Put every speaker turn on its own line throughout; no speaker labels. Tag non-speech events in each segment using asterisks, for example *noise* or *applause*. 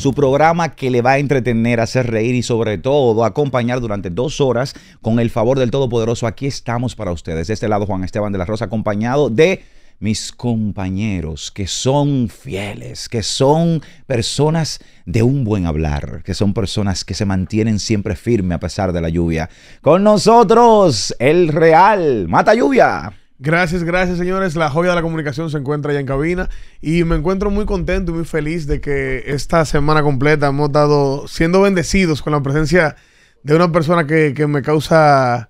su programa que le va a entretener, hacer reír y sobre todo acompañar durante dos horas con el favor del Todopoderoso. Aquí estamos para ustedes. De este lado, Juan Esteban de la Rosa, acompañado de mis compañeros que son fieles, que son personas de un buen hablar, que son personas que se mantienen siempre firme a pesar de la lluvia. Con nosotros, el Real Mata Lluvia.
Gracias, gracias, señores. La joya de la comunicación se encuentra ya en cabina y me encuentro muy contento y muy feliz de que esta semana completa hemos estado siendo bendecidos con la presencia de una persona que, me causa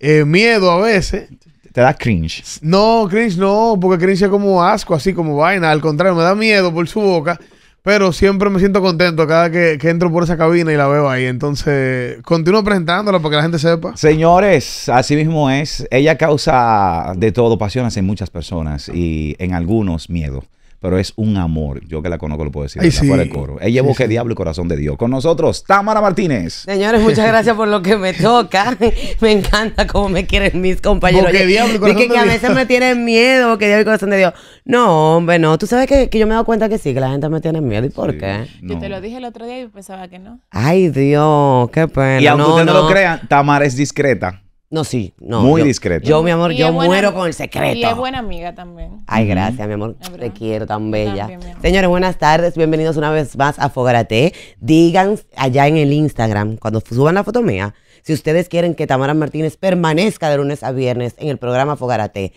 eh, miedo a veces. Te da cringe. No, cringe no, porque cringe es como asco, así como vaina. Al contrario, me da miedo por su boca. Pero siempre me siento contento cada que, que, entro por esa cabina y la veo ahí. Entonces, continúo presentándola para que la gente sepa. Señores, así mismo es. Ella causa
de todo pasiones en muchas personas y en algunos miedo pero es un amor. Yo que la conozco lo puedo decir. coro. Ella es diablo y corazón de Dios. Con nosotros, Tamara Martínez.
Señores, muchas gracias por lo que me toca. *laughs* me encanta cómo me quieren mis compañeros. Porque diablo corazón que, de a veces me tienen miedo, que diablo y corazón de Dios. No, hombre, no. Tú sabes que, yo me he dado cuenta que sí, que la gente me tiene miedo. ¿Y por qué? Yo
te lo dije el otro día y pensaba que no.
Ay, Dios, qué pena. Y aunque no lo crean, Tamara es
discreta. No, sí, no. Muy discreto. Yo, mi amor,
yo muero con el secreto. Y es
buena amiga también.
Ay, gracias, mi amor. Te quiero tan bella. Señores, buenas tardes. Bienvenidos una vez más a Fogarate. Digan allá en el Instagram, cuando suban la foto mía, si ustedes quieren que Tamara Martínez permanezca de lunes a viernes en el programa Fogarate.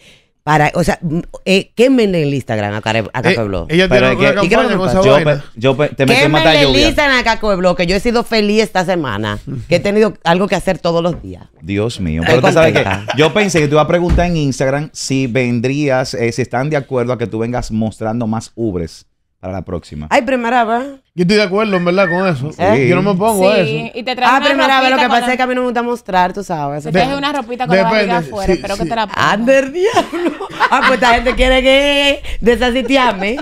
Para, o sea, eh, en el Instagram a, eh, Caco a Caco Ella tiene que, campaña con yo,
yo te en el Instagram
a Caco que yo he sido feliz esta semana, que he tenido algo que hacer todos los días.
Dios mío. Pero tú sabes que yo pensé que te iba a preguntar en Instagram si vendrías, eh, si están de acuerdo a que tú vengas mostrando más ubres para la próxima.
Ay, primera yo estoy de acuerdo, en verdad, con eso. ¿Eh? Yo no me pongo a eso. Y te ah, primera
vez lo que pasa
es que a mí no me gusta mostrar, tú sabes. Te traje una ropita con la la afuera, sí, espero que te la pongas. ¡Ander diablo! Ah, pues esta gente quiere que desasitiarme.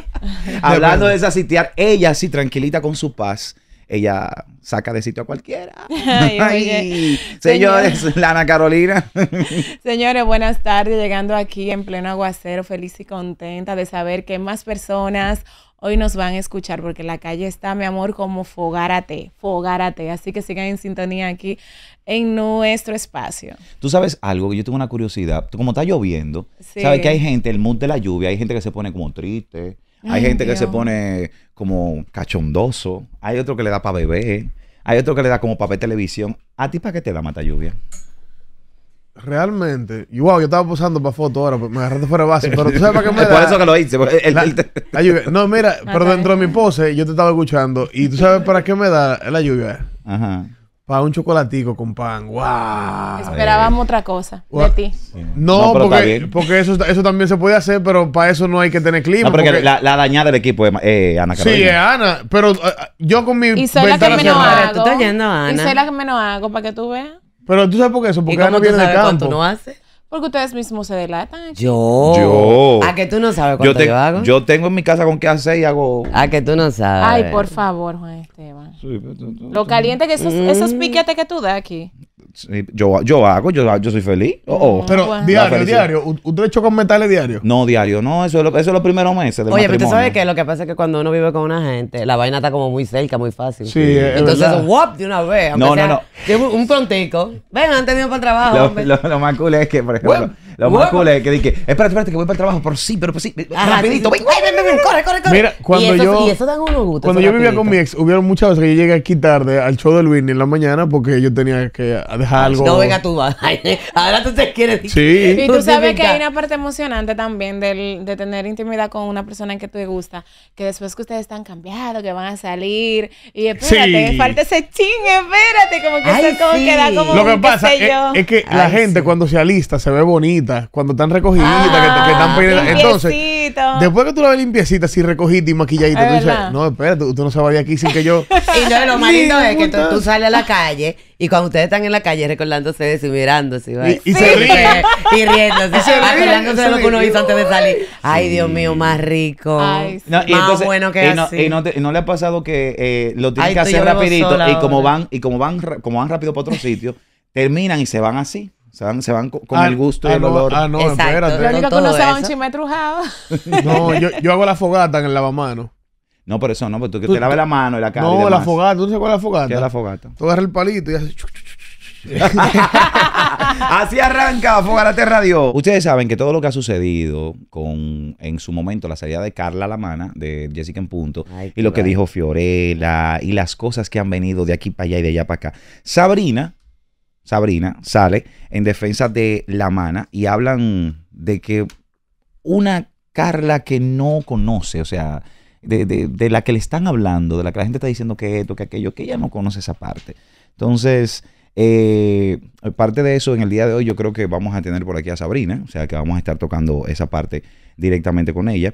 Hablando de
desasitiar, ella sí, tranquilita con su paz ella saca de sitio a cualquiera. *laughs* Ay, señores, Lana Carolina.
*laughs* señores, buenas tardes. Llegando aquí en pleno aguacero, feliz y contenta de saber que más personas hoy nos van a escuchar porque la calle está, mi amor, como fogárate, fogárate. Así que sigan en sintonía aquí en nuestro espacio.
Tú sabes algo, yo tengo una curiosidad. Como está lloviendo, sabes que hay gente, el mood de la lluvia, hay gente que se pone como triste, hay gente que se pone como cachondoso, hay otro que le da para beber, hay otro que le da como para ver televisión. ¿A ti para qué te da mata lluvia?
Realmente, y wow, yo estaba posando para foto ahora, me agarraste fuera de base, pero tú sabes para qué *laughs* me da. Por eso que lo hice. el, la, lluvia. No, mira, *laughs* pero dentro de mi pose yo te estaba escuchando y tú sabes para qué me da la lluvia. Ajá. Para un chocolatico con pan, wow. Esperábamos
otra cosa de ti.
No, porque,
porque eso, eso también se puede hacer, pero para eso no hay que tener clima. No, porque, La,
dañada del equipo es eh, Ana
Carolina. Sí, es Ana, pero eh, yo con mi. Y soy la que menos hago. Tú estás Y soy
la que menos hago, para que tú veas.
Pero tú sabes por qué eso, porque no no ¿Y viene de sabes cuánto no hace?
Porque ustedes mismos se delatan.
Yo. Yo. A que tú no sabes cuánto yo, hago. yo tengo en mi casa con qué hacer y hago. A que tú no sabes. Ay, por
favor, Juan
Esteban. Lo caliente que esos, esos mm.
piquetes que
tú das aquí
yo, hago, yo, soy feliz. Oh, oh. Mm, Pero diario, diario. ¿Usted hecho con metales diario? No, diario, no. Eso es, lo, eso es los primeros meses del Oye, pero tú sabes
que lo que pasa es que cuando uno vive con una gente, la vaina está como muy cerca, muy fácil. Sí, Entonces, ¡wop! De una vez. No, no, no. Un, prontico. Ven, antes de ir para el trabajo.
Lo, más cool es que, por ejemplo, más cool es que
dije, espérate, espérate, que voy para el trabajo. Por sí, pero por pues sí. rapidito,
Ven, ven, ven, corre, corre, corre. Mira, cuando y yo. eso gusto, cuando yo vivía con mi
ex, hubieron muchas veces que yo llegué aquí tarde al show de Luis en la mañana porque yo tenía que dejar algo. No, venga tú, *laughs* Ahora tú te quieres Sí. Y tú sabes que hay
una parte emocionante también del, de tener intimidad con una persona que te gusta, que después que ustedes están cambiados, que van a salir, y espérate, falta ese ching, espérate, como que Ay,
como queda como. Lo que pasa es, es, que la gente cuando se alista se ve bonito cuando están recogidas, que, están ah, Entonces, después que tú la ves limpiecita, así recogida y maquilladita, tú dices, no, espérate, tú, no no sabías aquí sin que yo. *laughs*
y lo, lo malito es que tú, sales a la calle y cuando ustedes están en la calle recordándose de eso y mirándose, y, y, se ríe. y riéndose, se de lo que uno hizo antes de salir. Ay, Dios mío, más rico. y más bueno que no, así.
Y no, le ha pasado que eh, lo tienen que hacer rapidito y como van, y como van, como van rápido para otro sitio, terminan y se van así. Se van, se van con ah, el gusto y ah, el olor. No, ah, no, espérate. Lo único que un
chisme trujado.
*laughs* No, yo, yo hago la fogata en el lavamano. No, por eso no, porque tú que te laves la mano y la cara. No, la
fogata, ¿tú no sabes cuál es la fogata? ¿Qué es la fogata? Tú agarras el palito y haces.
*laughs* Así arranca Fogarate Radio. Ustedes saben que todo lo que ha sucedido con en su momento la salida de Carla Mana de Jessica en Punto, y lo que dijo Fiorella, y las cosas que han venido de aquí para allá y de allá para acá. Sabrina Sabrina, sale en defensa de la mana y hablan de que una Carla que no conoce, o sea, de, la que le están hablando, de la que la gente está diciendo que esto, que aquello, que ella no conoce esa parte. Entonces, eh, parte de eso, en el día de hoy yo creo que vamos a tener por aquí a Sabrina, o sea, que vamos a estar tocando esa parte directamente con ella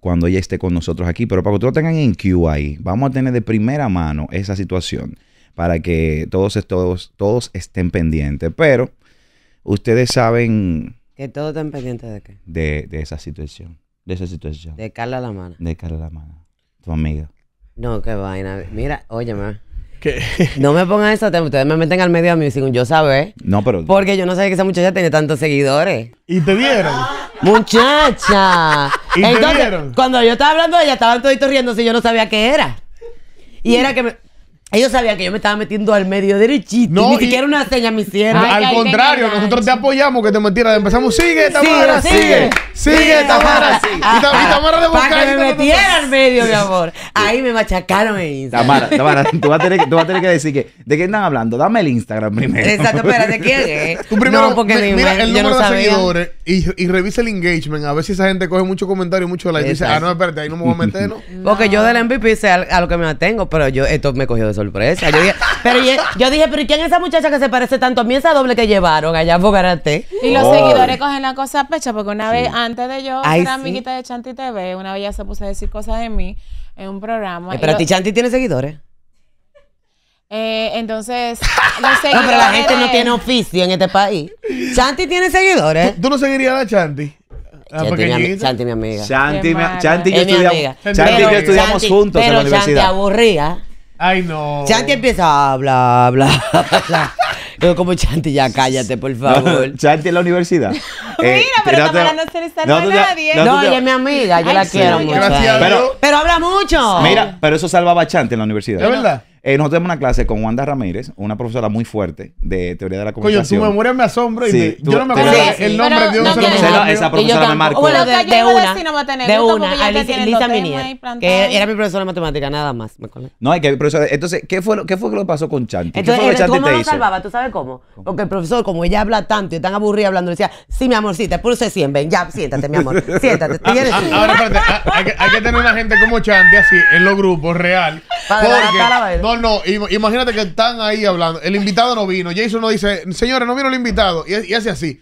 cuando ella esté con nosotros aquí. Pero para que ustedes lo tengan en Q ahí, vamos a tener de primera mano esa situación para que todos, todos, todos estén pendientes. Pero ustedes saben...
Que todos estén pendientes de qué?
De, de esa situación. De esa situación. De Carla La Mano. De Carla La Mano. Tu amiga.
No, qué vaina. Mira, óyeme. ¿Qué? No me pongan eso, ustedes me meten al medio a mí sin yo saber. No, pero. Porque yo no sabía que esa muchacha tenía tantos seguidores. ¿Y te vieron? ¡Muchacha! ¿Y te vieron? cuando yo estaba hablando de ella, estaban toditos riéndose y yo no sabía qué era. Y era que me. Ellos sabían que yo me estaba metiendo al medio
derechito. No, ni siquiera una seña me hicieron. al contrario, nosotros te apoyamos que te metieras. Empezamos, sigue, Tamara, sigue. Sigue, sigue, sigue Tamara, sigue. Y, Tamara de Para que me metiera al
medio,
mi amor. Ahí me machacaron en Instagram. Tamara, Tamara,
tú vas a tener, tú vas a tener que decir que, ¿de qué están hablando?
Dame el Instagram primero. Exacto, espérate, ¿quién es? *laughs* Tú primero, no, porque mira el número de seguidores y, revisa el engagement. A ver si esa gente coge mucho comentario, mucho like. Y dice, ah, no, espérate, ahí no me voy a meter, ¿no?
Porque yo del MVP sé a, lo que me atengo, pero yo esto me cogió de eso yo dije, pero yo, dije, pero ¿y quién es esa muchacha que se parece tanto a mí, esa doble que llevaron allá en Bogarate? Y los seguidores
cogen la cosa a porque una vez antes de yo una era amiguita de Chanti TV, una vez ya se puso a decir cosas de mí en un programa. Eh, pero a ti Chanti
tiene seguidores.
Eh, entonces, *laughs* No, pero la gente no
tiene oficio en este país. Chanti tiene seguidores. ¿Tú, no seguirías a Chanti? Ah, Chanti, mi, mi amiga. Chanti, yo estudiamos, Chanti, yo estudiamos juntos en la universidad. Chanti aburría. Ay, no. Chanti empieza a bla, bla,
bla. como Chanti, ya cállate, por favor. Chanti en la universidad. *laughs* Eh, Mira, pero no no se le está a nadie. No, ella es mi
amiga, yo la quiero mucho. Pero, pero, habla mucho. Mira,
pero eso salvaba a Chanti en la universidad. Es verdad. Eh, nosotros tenemos una clase con Wanda Ramírez, una profesora muy fuerte de teoría de la comunicación. Coño, su memoria me asombra y me, tú, yo no me acuerdo
el nombre de un no esa, esa profesora me marcó. Bueno, de, de, de una, de una, Minier, que era mi profesora de matemática, nada más.
no, hay que profesora. Entonces, ¿qué fue, lo, ¿qué fue lo que pasó con Chanti? Entonces, ¿qué
¿cómo lo salvaba? ¿Tú sabes cómo? Porque el profesor, como ella habla tanto y tan aburrida hablando, decía, sí, mi amorcita,
puse 100, ven, ya, siéntate, mi amor, *laughs* siéntate. Ah, ah, ahora, espérate, ah, hay que tener una gente como Chanti así en los grupos, real. No, no, imagínate que están ahí hablando. El invitado no vino. Jason no dice, señores, no vino el invitado. Y, hace así.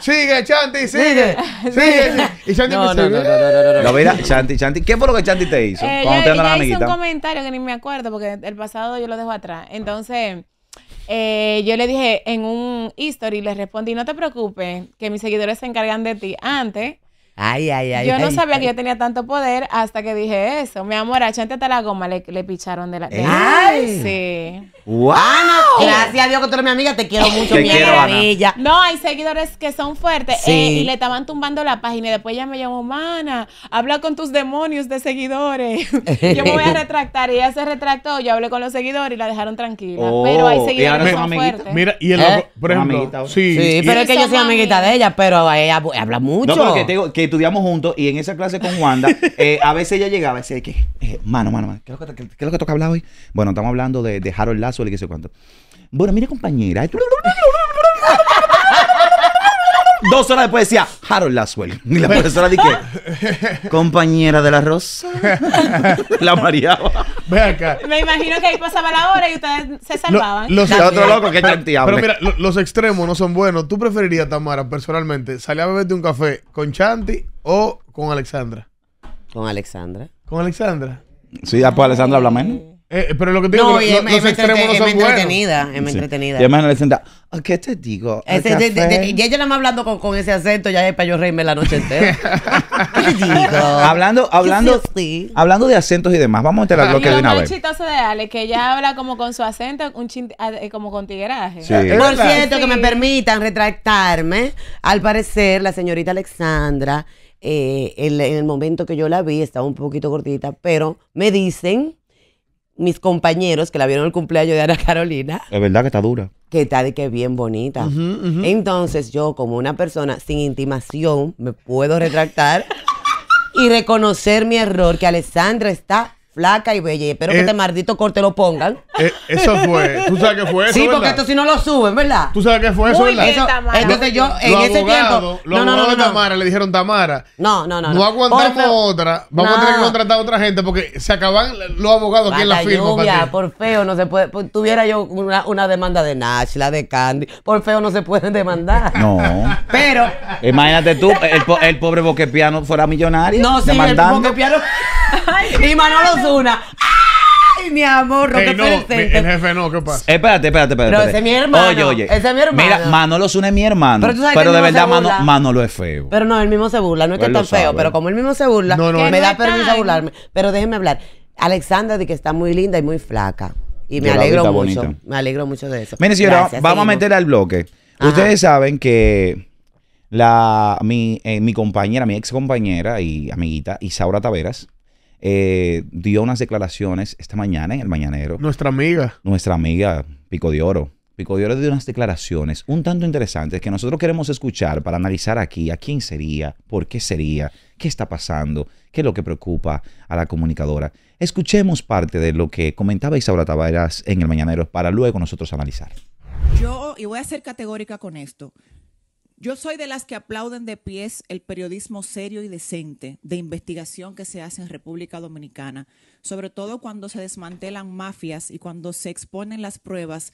Sigue, Chanti, *laughs* sigue. Sigue. Y Chanti no, me no, no, no, no, no,
Chanti, Chanti, ¿qué fue lo que Chanti te hizo? Eh, cuando te Hice un
comentario que ni me acuerdo porque el pasado yo lo dejo atrás. Entonces. Eh, yo le dije en un history, le respondí, no te preocupes, que mis seguidores se encargan de ti. Antes,
Ay, ay, ay. Yo no sabía
que yo tenía tanto poder hasta que dije eso. Mi amor, a la goma le, le picharon de la. ¡Ay! Sí.
Ah,
¡Wow! gracias a Dios que tú eres mi amiga, te quiero *laughs*
mucho, mi No, hay seguidores que son fuertes eh, y le estaban tumbando la página y después ella me llamó, mana, habla con tus demonios de seguidores. *laughs* yo me voy a retractar y ella se retractó, yo hablé con los seguidores y la dejaron tranquila. Oh, pero hay
seguidores que son fuertes. Mira, y el, ¿Eh? por ejemplo, amiguita, sí, sí pero es que yo soy amiguita de ella, pero ella eh, habla mucho. No, porque que, que estudiamos juntos y en esa clase con Wanda, *laughs* a veces ella llegaba y decía, ¿qué? mano, mano, mano, ¿qué es lo que, que toca hablar hoy? Bueno, estamos hablando de, dejar Harold Lazo y qué sé cuánto. Bueno, mira compañera. Dos horas después decía Harold Laswell. Y la profesora dije, compañera de la Rosa. la mareaba.
Ve acá.
Me imagino que ahí pasaba la hora y ustedes se salvaban.
los, locos que Pero mira, los extremos no son buenos. ¿Tú preferirías, Tamara, personalmente, salir a beberte un café con Chanti o con Alexandra?
Con Alexandra.
¿Con Alexandra?
Sí, después pues, Alexandra habla menos.
Eh, eh, pero lo que digo, no, es los, no entretenida, buenos. Es entretenida. Sí. Y además
le ah, ¿qué te digo? y
ella la más hablando con, ese acento, ya es para yo reírme la noche entera. *laughs* ¿Qué te
digo? Hablando, hablando, hablando de acentos y demás, vamos a meter lo que de una vez. Lo
chistoso de Ale, que ella habla como con su acento, un ah, eh, como con tigueraje.
Por cierto,
que me permitan retractarme. Al parecer, la señorita Alexandra, en, en el momento que yo la vi, estaba un poquito gordita, pero me dicen mis compañeros que la vieron el cumpleaños de Ana Carolina.
Es
verdad que está dura.
Que está de que bien bonita. Entonces yo como una persona sin intimación me puedo retractar y reconocer mi error que Alessandra está flaca y bella. espero que eh, este maldito corte lo pongan. Eh, eso fue. ¿Tú sabes qué fue eso? *laughs* Sí, porque esto si no lo suben, ¿verdad?
¿Tú sabes qué fue eso, Muy verdad? Bien, eso, entonces yo, en ese tiempo. no, no, no, de Tamara le dijeron, Tamara. No, no, no. No aguantamos otra. Vamos a tener que contratar a otra gente porque se acaban los abogados aquí en la firma. para ti. por feo no se puede. Pues, tuviera yo una,
demanda de Nash, la de Candy. Por feo no se pueden demandar. *laughs* No. Pero.
Imagínate tú, el, pobre Boquepiano fuera millonario. No, sí, demandando. el
Boquepiano y Manolo Zuna. ¡Ay, mi amor! Ey, no, mi- el
jefe no, ¿qué
pasa? Espérate, espérate, espérate. Pero ese es mi hermano. Oye, oye. Ese es mi hermano. Mira, Manolo Zuna es mi hermano. Pero tú sabes que de verdad, Manolo es feo.
Pero no, él mismo se burla. No es que esté feo, pero como él mismo se burla, me da permiso a burlarme. Pero déjeme hablar. Alexandra de que está muy linda y muy flaca. Y me alegro mucho. Me alegro mucho de eso. Mire, señora, vamos a meterle
al bloque. Ustedes saben que la, mi, eh, mi compañera, mi ex compañera y amiguita Isaura Taveras, eh, dio unas declaraciones esta mañana en el Mañanero. Nuestra amiga. Nuestra amiga Pico de Oro. Pico de Oro dio unas declaraciones un tanto interesantes que nosotros queremos escuchar para analizar aquí a quién sería, por qué sería, qué está pasando, qué es lo que preocupa a la comunicadora. Escuchemos parte de lo que comentaba Isaura Tavares en el Mañanero para luego nosotros analizar.
Yo, y voy a ser categórica con esto, yo soy de las que aplauden de pies el periodismo serio y decente de investigación que se hace en República Dominicana, sobre todo cuando se desmantelan mafias y cuando se exponen las pruebas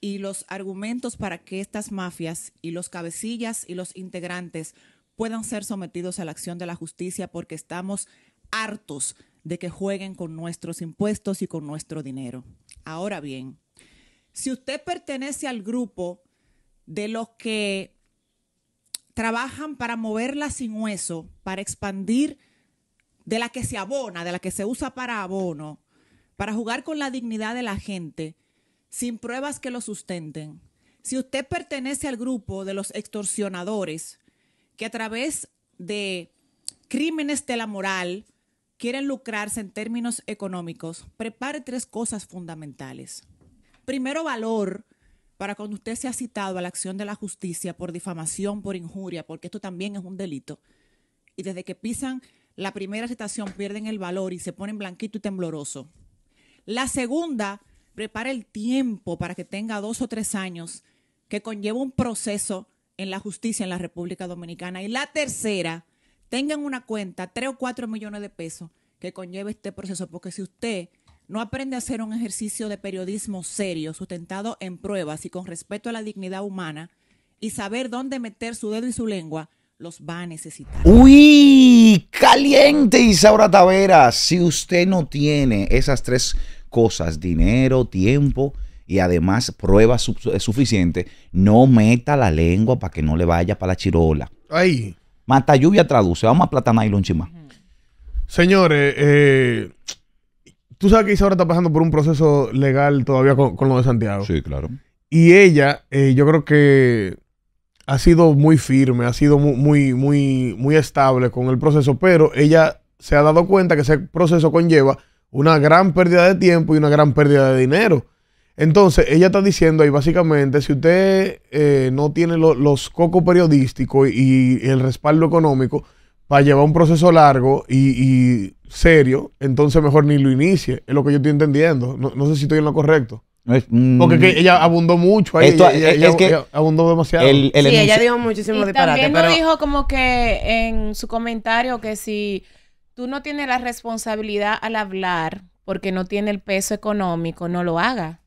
y los argumentos para que estas mafias y los cabecillas y los integrantes puedan ser sometidos a la acción de la justicia porque estamos hartos de que jueguen con nuestros impuestos y con nuestro dinero. Ahora bien, si usted pertenece al grupo de los que trabajan para moverla sin hueso, para expandir de la que se abona, de la que se usa para abono, para jugar con la dignidad de la gente, sin pruebas que lo sustenten. Si usted pertenece al grupo de los extorsionadores, que a través de crímenes de la moral quieren lucrarse en términos económicos, prepare tres cosas fundamentales. Primero, valor para cuando usted se ha citado a la acción de la justicia por difamación, por injuria, porque esto también es un delito. Y desde que pisan la primera citación pierden el valor y se ponen blanquito y tembloroso. La segunda, prepara el tiempo para que tenga dos o tres años que conlleva un proceso en la justicia en la República Dominicana. Y la tercera, tengan una cuenta, tres o cuatro millones de pesos que conlleve este proceso, porque si usted no aprende a hacer un ejercicio de periodismo serio, sustentado en pruebas y con respeto a la dignidad humana, y saber dónde meter su dedo y su lengua, los va a necesitar.
¡Uy! ¡Caliente, Isaura Tavera! Si usted no tiene esas tres cosas, dinero, tiempo y además pruebas eh, suficientes, no meta la lengua para que no le vaya para la chirola.
¡Ay! Mata lluvia traduce. Vamos a platanar y Señores, eh Tú sabes que está pasando por un proceso legal todavía con, lo de Santiago. Sí, claro. Y ella, eh, yo creo que ha sido muy firme, ha sido muy, muy, muy, estable con el proceso, pero ella se ha dado cuenta que ese proceso conlleva una gran pérdida de tiempo y una gran pérdida de dinero. Entonces, ella está diciendo ahí básicamente, si usted eh, no tiene los cocos periodísticos y, el respaldo económico para llevar un proceso largo y serio, entonces mejor ni lo inicie. Es lo que yo estoy entendiendo. No, sé si estoy en lo correcto. Mm, porque ella abundó mucho ahí. abundó demasiado. sí, ella dijo También pero...
dijo como que en su comentario que si tú no tienes la responsabilidad al hablar porque no tiene el peso económico, no lo haga.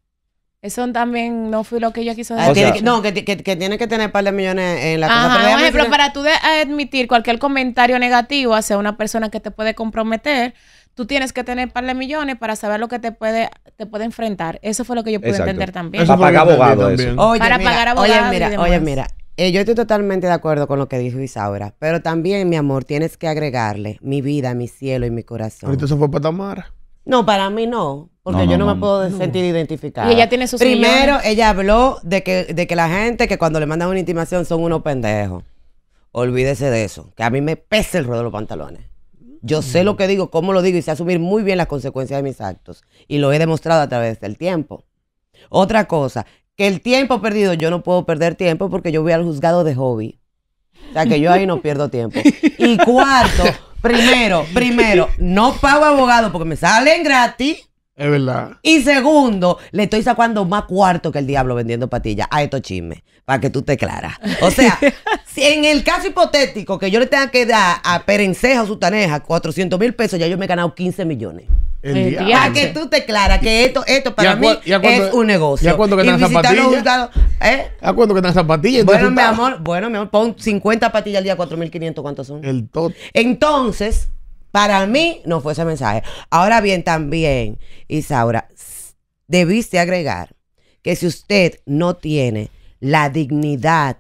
Eso también no fue lo que ella quiso ah, decir. no,
que, que, que, tiene que tener un par de millones en la Ajá, Pero por ejemplo,
para tú admitir cualquier comentario negativo hacia una persona que te puede comprometer, tú tienes que tener un par de millones para saber lo que te puede, te puede enfrentar. Eso fue lo que yo pude entender también. Eso para pagar abogados. Para pagar abogados. Oye, mira, oye, eh, mira.
yo estoy totalmente de acuerdo con lo que dijo Isaura, pero también, mi amor, tienes que agregarle mi vida, mi cielo y mi corazón. Ahorita se fue para Tamara. No, para mí no. Porque yo no, me puedo sentir identificada. ella tiene sus Primero, ella habló de que, de que la gente que cuando le mandan una intimación son unos pendejos. Olvídese de eso. Que a mí me pesa el ruedo de los pantalones. Yo mm. sé lo que digo, cómo lo digo y sé asumir muy bien las consecuencias de mis actos. Y lo he demostrado a través del tiempo. Otra cosa, que el tiempo perdido, yo no puedo perder tiempo porque yo voy al juzgado de hobby. O sea que yo ahí no pierdo tiempo. *laughs* Y cuarto, Primero, primero, no pago abogado porque me salen gratis. Es verdad. Y segundo, le estoy sacando más cuarto que el diablo vendiendo patillas a estos chismes, para que tú te claras. O sea, *laughs* si en el caso hipotético que yo le tenga que dar a Perenceja o Sutaneja 400 mil pesos, ya yo me he ganado 15 millones.
El para que
tú te claras que esto, esto para mí es un negocio. ¿Y a cuándo que están zapatillas? ¿eh?
¿A cuándo que están zapatillas? Bueno, mi
amor, bueno, mi amor, pon 50 patillas al día, 4.500, ¿cuántos son? El total. Entonces para mí no fue ese mensaje. Ahora bien, también, Isaura, debiste agregar que si usted no tiene la dignidad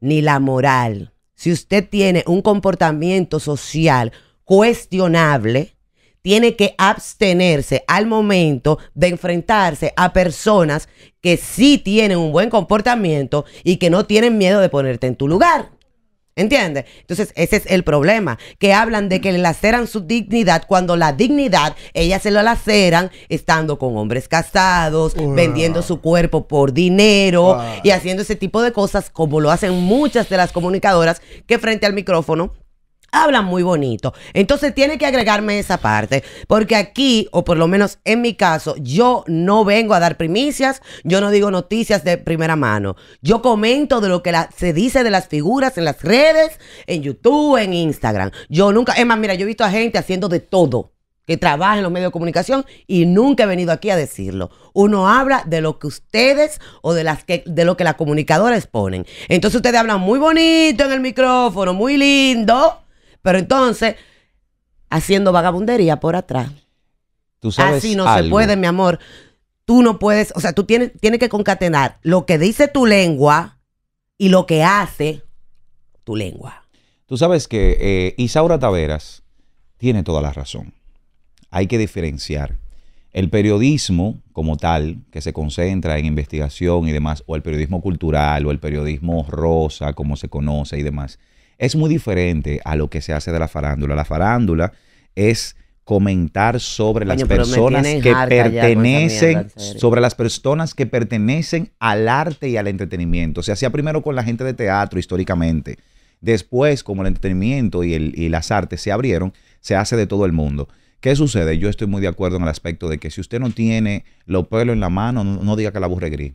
ni la moral, si usted tiene un comportamiento social cuestionable, tiene que abstenerse al momento de enfrentarse a personas que sí tienen un buen comportamiento y que no tienen miedo de ponerte en tu lugar. ¿Entiendes? Entonces, ese es el problema. Que hablan de que le laceran su dignidad cuando la dignidad, ellas se lo laceran estando con hombres casados, vendiendo su cuerpo por dinero y haciendo ese tipo de cosas como lo hacen muchas de las comunicadoras que frente al micrófono hablan muy bonito. Entonces tiene que agregarme esa parte, porque aquí, o por lo menos en mi caso, yo no vengo a dar primicias, yo no digo noticias de primera mano. Yo comento de lo que se dice de las figuras en las redes, en YouTube, en Instagram. Yo nunca, es más, mira, yo he visto a gente haciendo de todo que trabaja en los medios de comunicación y nunca he venido aquí a decirlo. Uno habla de lo que ustedes o de las que de lo que las comunicadoras ponen. Entonces ustedes hablan muy bonito en el micrófono, muy lindo, pero entonces, haciendo vagabundería por atrás.
¿Tú Así no se puede, mi
amor. Tú no puedes, o sea, tú tienes, tienes que concatenar lo que dice tu lengua y lo que hace
tu lengua. Tú sabes que eh, Isaura Taveras tiene toda la razón. Hay que diferenciar el periodismo como tal, que se concentra en investigación y demás, o el periodismo cultural, o el periodismo rosa, como se conoce y demás, es muy diferente a lo que se hace de la farándula. La farándula es comentar sobre las personas que pertenecen, sobre las personas que pertenecen al arte y al entretenimiento. Se hacía primero con la gente de teatro históricamente. Después, como el entretenimiento y, las artes se abrieron, se hace de todo el mundo. ¿Qué sucede? Yo estoy muy de acuerdo en el aspecto de que si usted no tiene los pelos en la mano, no, diga que la burre gris.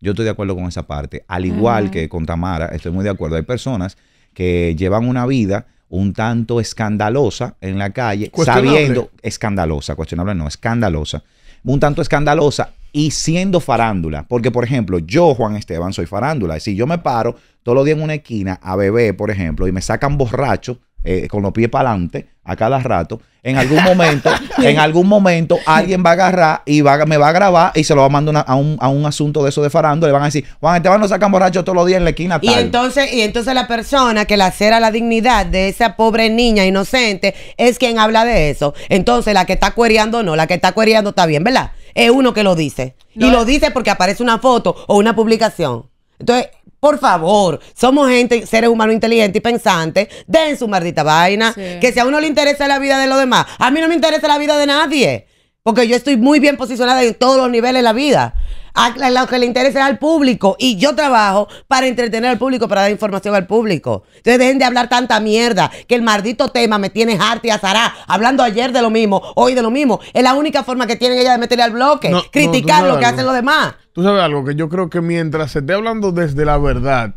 Yo estoy de acuerdo con esa parte. Al igual que con Tamara, estoy muy de acuerdo. Hay personas que llevan una vida un tanto escandalosa en la calle, sabiendo, escandalosa, cuestionable no, escandalosa, un tanto escandalosa y siendo farándula. Porque, por ejemplo, yo, Juan Esteban, soy farándula. Es decir, yo me paro todos los días en una esquina a beber, por ejemplo, y me sacan borracho eh, con los pies para adelante a cada rato, en algún *laughs* momento, en algún momento alguien va a agarrar y va, me va a grabar y se lo va a mandar a, un, asunto de eso de farando, le van a decir, Juan Esteban no sacar borracho todos los días en la esquina. Y
entonces, y entonces la persona que lacera la dignidad de esa pobre niña inocente es quien habla de eso. Entonces la que está cuereando no, la que está cuereando está bien, ¿verdad? Es uno que lo dice. Y lo dice porque aparece una foto o una publicación. Entonces, por favor, somos gente, seres humanos inteligentes y pensantes, den su maldita vaina. Que si a uno le interesa la vida de los demás, a mí no me interesa la vida de nadie. Porque yo estoy muy bien posicionada en todos los niveles de la vida. A lo que le interesa es al público. Y yo trabajo para entretener al público, para dar información al público. Entonces dejen de hablar tanta mierda. Que el maldito tema me tiene harta y azará. Hablando ayer de lo mismo, hoy de lo mismo. Es la única forma que tienen ella de meterle al bloque. criticar lo que hacen los demás.
Tú sabes algo que yo creo que mientras se esté hablando desde la verdad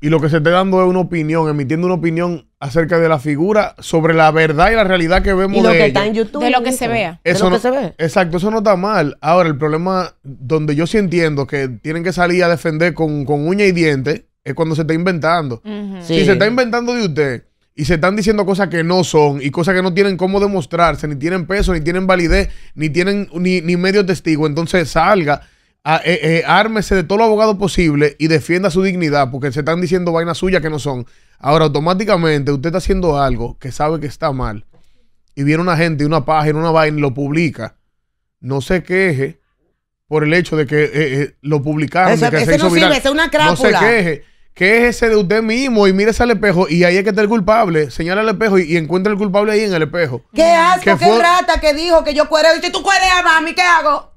y lo que se esté dando es una opinión, emitiendo una opinión acerca de la figura, sobre la verdad y la realidad que vemos y lo que está en YouTube. De lo que se vea. Eso se ve. Exacto, eso no está mal. Ahora, el problema donde yo sí entiendo que tienen que salir a defender con, con uña y diente es cuando se está inventando. Si se está inventando de usted y se están diciendo cosas que no son y cosas que no tienen cómo demostrarse, ni tienen peso, ni tienen validez, ni tienen ni, ni medio testigo, entonces salga. Eh, eh, ármese de todo lo abogado posible y defienda su dignidad, porque se están diciendo vainas suyas que no son. Ahora, automáticamente usted está haciendo algo que sabe que está mal y viene una gente, una página, una vaina y lo publica. No se queje por el hecho de que eh, eh, lo publicaron. no es una se queje. de usted mismo y mire al espejo y ahí es que está el culpable. Señala al espejo y, encuentra el culpable ahí en el espejo. ¿Qué hace mm. ¿Qué rata
que dijo que yo cuereo? Y tú tú cuereas, mami, ¿qué hago?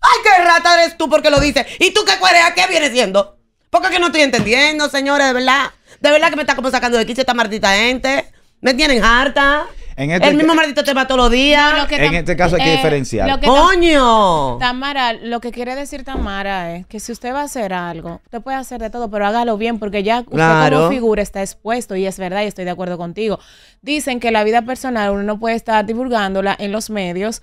Ay, qué rata eres tú porque lo dices. ¿Y tú qué cuereas? ¿Qué vienes siendo? Porque que no estoy entendiendo, señores, de verdad. De verdad que me está como sacando de quiche esta maldita gente. Me tienen harta.
Este el mismo maldito
tema todos los días. en
este caso hay que eh, diferenciar. ¡Coño!
Tamara, lo que quiere decir Tamara es que si usted va a hacer algo, usted puede hacer de todo, pero hágalo bien, porque ya usted claro. como figura está expuesto, y es verdad, y estoy de acuerdo contigo. Dicen que la vida personal uno no puede estar divulgándola en los medios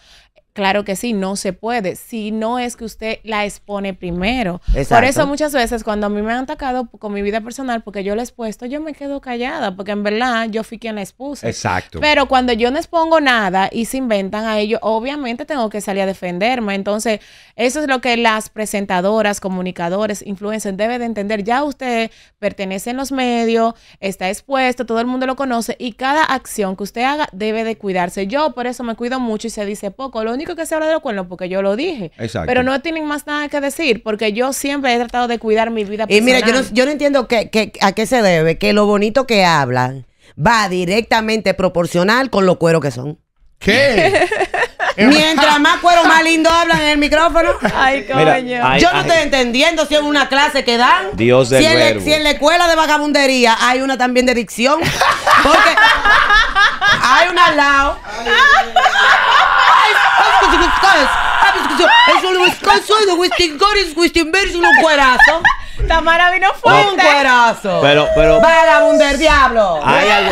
Claro que sí, no se puede, si no es que usted la expone primero. Por eso muchas veces cuando a mí me han atacado con mi vida personal, porque yo la he expuesto, yo me quedo callada, porque en verdad yo fui quien la expuse. Exacto. Pero cuando yo no expongo nada y se inventan a ellos, obviamente tengo que salir a defenderme. Entonces, eso es lo que las presentadoras, comunicadores, influencers deben de entender. Ya usted pertenece en los medios, está expuesto, todo el mundo lo conoce y cada acción que usted haga debe de cuidarse. Yo por eso me cuido mucho y se dice poco. Lo único que se habla de los cuernos porque yo lo dije. Pero no tienen más nada que decir porque yo siempre he tratado de cuidar mi vida personal. Y mira, yo no,
yo no entiendo que, a qué se debe, que lo bonito que hablan va directamente proporcional con lo cueros que son. ¿Qué? *laughs* Mientras más cuero, más lindo hablan en el micrófono. Ay, coño. Yo no estoy entendiendo si es una clase que dan. Dios del si si en la escuela de vagabundería hay una también de dicción. Porque hay una al lado. Es un Wisconsin, un Tamara vino fuerte. Un cuerazo.
Pero, pero.
Vagabundo del diablo. Hay algo.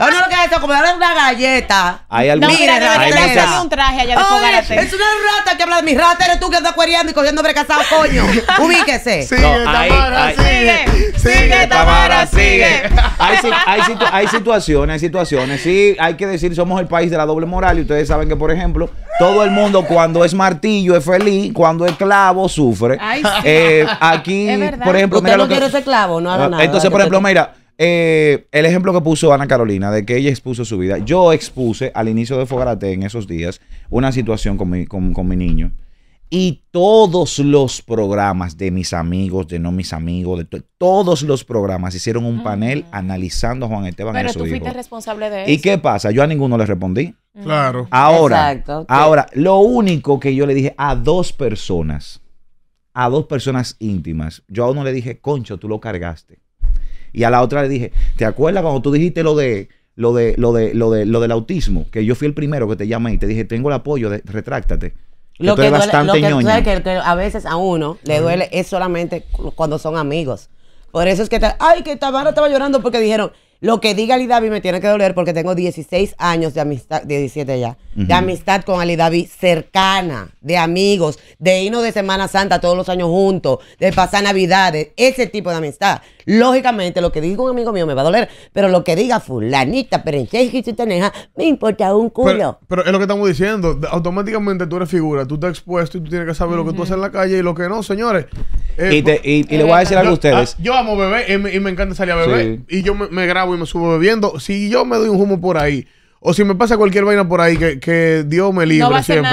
No, no lo que es como darle una galleta. Hay algo. No, mira, mira hay un traje allá de Fogarate. Es una rata que habla de mi rata, eres tú que andas cuereando y cogiendo hombre casado, coño. *laughs* Ubíquese.
Sigue, no, Tamara, sigue. Sigue, sigue Tamara sigue. *laughs* Hay,
situaciones, hay situaciones. Sí, hay que decir, somos el país de la doble moral. Y ustedes saben que, por ejemplo, todo el mundo cuando es martillo es feliz, cuando es clavo sufre. Eh, aquí, por ejemplo, no
ese clavo, no haga ah, nada. Entonces, por ejemplo,
mira, eh, el ejemplo que puso Ana Carolina de que ella expuso su vida. Yo expuse al inicio de Fogarate en esos días una situación con mi, con, con mi niño y todos los programas de mis amigos, de no mis amigos, de todos los programas hicieron un panel mm. analizando a Juan Esteban. Pero tú fuiste
responsable de eso. ¿Y
qué pasa? Yo a ninguno le respondí. Mm. Claro. Ahora, ahora, lo único que yo le dije a dos personas, a dos personas íntimas, yo a uno le dije, Concho, tú lo cargaste. Y a la otra le dije, ¿te acuerdas cuando tú dijiste lo de lo de lo de lo de lo del autismo? Que yo fui el primero que te llamé y te dije, tengo el apoyo, de, retráctate. Lo que, duele, lo
que, a veces a uno le duele es solamente cuando son amigos. Por eso es que, ay, que Tamara estaba llorando porque dijeron, lo que diga Ali Davi me tiene que doler porque tengo 16 años de amistad, 17 ya, de amistad con Ali Davi cercana, de amigos, de irnos de Semana Santa todos los años juntos, de pasar Navidades, ese tipo de amistad. Lógicamente, lo que diga un amigo mío me va a doler, pero lo que diga fulanita, perencheja y teneja, me importa un culo.
Pero, es lo que estamos diciendo. Automáticamente tú eres figura, tú estás expuesto y tú tienes que saber lo que tú haces en la calle y lo que no, señores. Eh, y, le voy a decir algo a ustedes. Ah, yo amo beber y me, encanta salir a beber. Y yo me, grabo y me subo bebiendo. Si yo me doy un humo por ahí, o si me pasa cualquier vaina por ahí, que, Dios me libre siempre.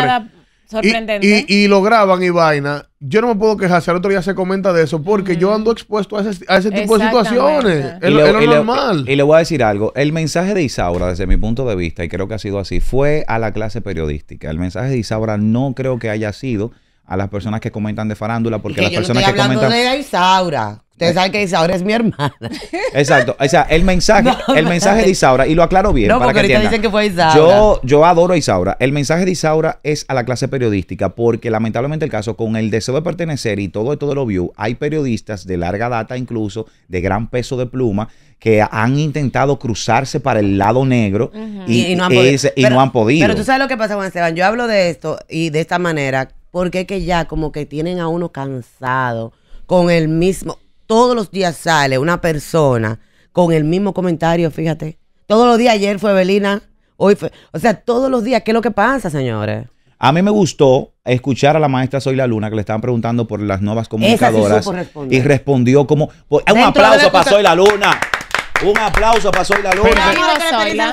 Y, y, lo graban y vaina. Yo no me puedo quejar si al otro día se comenta de eso, porque yo ando expuesto a ese, a ese tipo de situaciones. Es, normal.
y le voy a decir algo. El mensaje de Isaura, desde mi punto de vista, y creo que ha sido así, fue a la clase periodística. El mensaje de Isaura no creo que haya sido a las personas que comentan de farándula, porque las personas no estoy hablando de
Isaura. Ustedes saben que Isaura es mi hermana. *laughs*
Exacto. O sea, el mensaje, *laughs* el mensaje de Isaura, y lo aclaro bien. No, porque ahorita dicen que
fue Isaura.
Yo, adoro a Isaura. El mensaje de Isaura es a la clase periodística, porque lamentablemente el caso, con el deseo de pertenecer y todo esto de lo view, hay periodistas de larga data, incluso de gran peso de pluma, que han intentado cruzarse para el lado negro y, no han, podido. pero, no han podido. Pero tú
sabes lo que pasa, Juan Esteban. Yo hablo de esto y de esta manera porque es que ya como que tienen a uno cansado con el mismo, todos los días sale una persona con el mismo comentario, fíjate. Todos los días, ayer fue Belina, hoy fue, o sea, todos los días, ¿qué es lo que pasa,
señores? A mí me gustó escuchar a la maestra Soy la Luna, que le estaban preguntando por las nuevas comunicadoras. y respondió como. un aplauso para Soy la Luna. Un aplauso para Soy la Luna.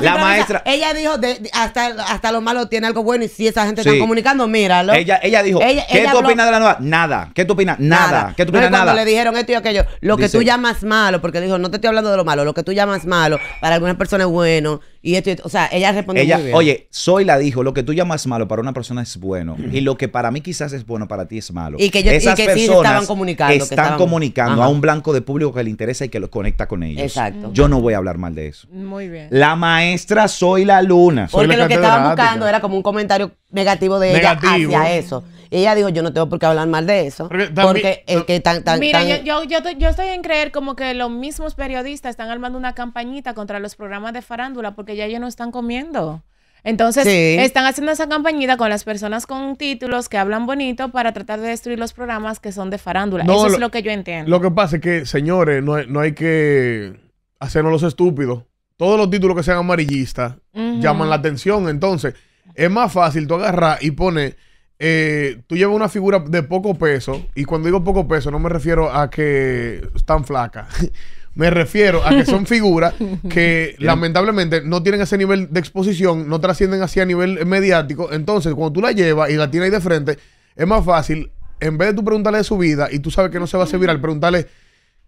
la, maestra.
Ella dijo, hasta, hasta lo malo tiene algo bueno y si esa gente está comunicando,
míralo. Ella, ella dijo, ¿qué tú opinas de la nueva? Nada. ¿Qué tú opinas? Nada. ¿Qué tú opinas? nada. Cuando le dijeron
esto y aquello, lo que tú llamas malo, porque dijo, no te estoy hablando de lo malo, lo que tú llamas malo, para algunas personas es bueno y esto, o sea, ella respondió Oye,
Soy la dijo, lo que tú llamas malo para una persona es bueno. Mm. Y lo que para mí quizás es bueno para ti es malo. Y que, yo, Esas personas estaban comunicando. Están comunicando a un blanco de público que le interesa y que lo conecta con ellos. Exacto. Yo no voy a hablar mal de eso. Muy bien. La maestra Soy la Luna. Porque lo que estaba buscando
era como un comentario negativo de ella hacia eso ella dijo, yo no tengo por qué hablar mal de eso. Porque, que tan... tan mira,
Yo, yo, estoy en creer como que los mismos periodistas están armando una campañita contra los programas de farándula porque ya ellos no están comiendo. Entonces, están haciendo esa campañita con las personas con títulos que hablan bonito para tratar de destruir los programas que son de farándula. Eso es lo que yo entiendo. Lo
que pasa es que, señores, no hay, que hacernos los estúpidos. Todos los títulos que sean amarillistas llaman la atención. Entonces, es más fácil tú agarrar y poner eh, tú llevas una figura de poco peso, y cuando digo poco peso no me refiero a que están flacas. *laughs* Me refiero a que son *laughs* figuras que lamentablemente no tienen ese nivel de exposición, no trascienden hacia nivel mediático. Entonces, cuando tú la llevas y la tienes ahí de frente, es más fácil, en vez de tú preguntarle de su vida y tú sabes que no se va a hacer viral, preguntarle.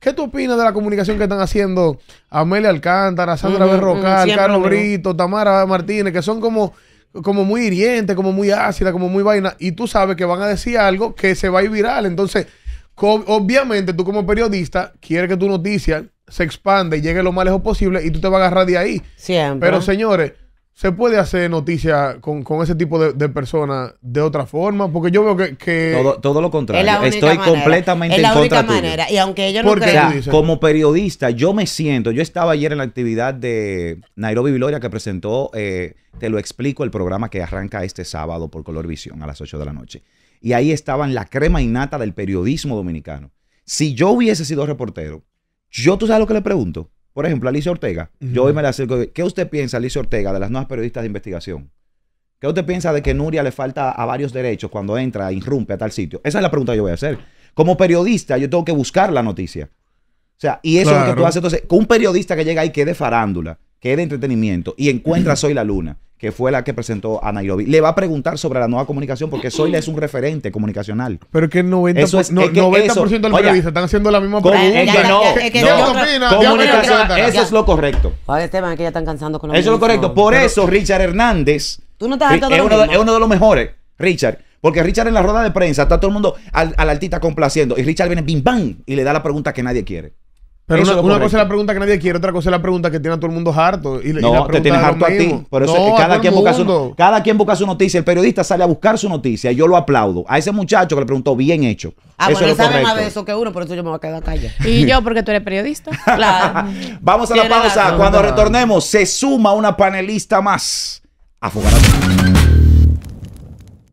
¿Qué tú opinas de la comunicación que están haciendo Amelia Alcántara, Sandra Berrocal, Carlos Brito, Tamara Martínez, que son como como muy hiriente, como muy ácida, como muy vaina, y tú sabes que van a decir algo que se va a ir viral. Entonces, obviamente tú como periodista quieres que tu noticia se expande y llegue lo más lejos posible y tú te vas a agarrar de ahí. Siempre. Pero señores, ¿Se puede hacer noticia con, ese tipo de, personas de otra forma? Porque yo veo que... Todo, lo contrario. Estoy completamente es la
en manera. Y aunque ellos no como periodista, yo me siento... Yo estaba ayer en la actividad de Nairobi Viloria que presentó, eh, te lo explico, el programa que arranca este sábado por Color Visión a las 8 de la noche. Y ahí estaban la crema innata del periodismo dominicano. Si yo hubiese sido reportero, yo, ¿tú sabes lo que le pregunto? Por ejemplo, Alicia Ortega. Yo hoy me la acerco. ¿Qué usted piensa, Alicia Ortega, de las nuevas periodistas de investigación? ¿Qué usted piensa de que Nuria le falta a varios derechos cuando entra, e irrumpe a tal sitio? Esa es la pregunta que yo voy a hacer. Como periodista, yo tengo que buscar la noticia. O sea, y eso es lo que tú haces. Entonces, con un periodista que llega ahí que de farándula, que de entretenimiento, y encuentra *clears throat* Soy la Luna, que fue la que presentó a Nairobi. Le va a preguntar sobre la nueva comunicación porque Soyla es un referente comunicacional.
Pero que el 90%, eso es, no, del periodista están
haciendo la misma pregunta. Es que no, eso es lo correcto.
que ya están cansando con Eso es lo correcto. Por eso
Richard Hernández ¿tú no es, uno de, uno de los mejores, Richard. Porque Richard en la rueda de prensa está todo el mundo al, al altita complaciendo. Y Richard viene bim bam
y le da la pregunta
que nadie quiere.
Pero una, cosa es la pregunta que nadie quiere, otra cosa es la pregunta que tiene a todo el mundo harto. Y, no, te tienes harto a ti. Por eso no, cada, quien busca su, cada quien busca su noticia. El periodista
sale a buscar su noticia. yo lo aplaudo. A ese muchacho que le preguntó, bien hecho. Ah, eso bueno, él sabe más de eso
que uno, por eso yo me voy a quedar callado. y yo, porque tú eres periodista. *laughs* Vamos a la pausa. Cuando retornemos,
se suma una panelista más
a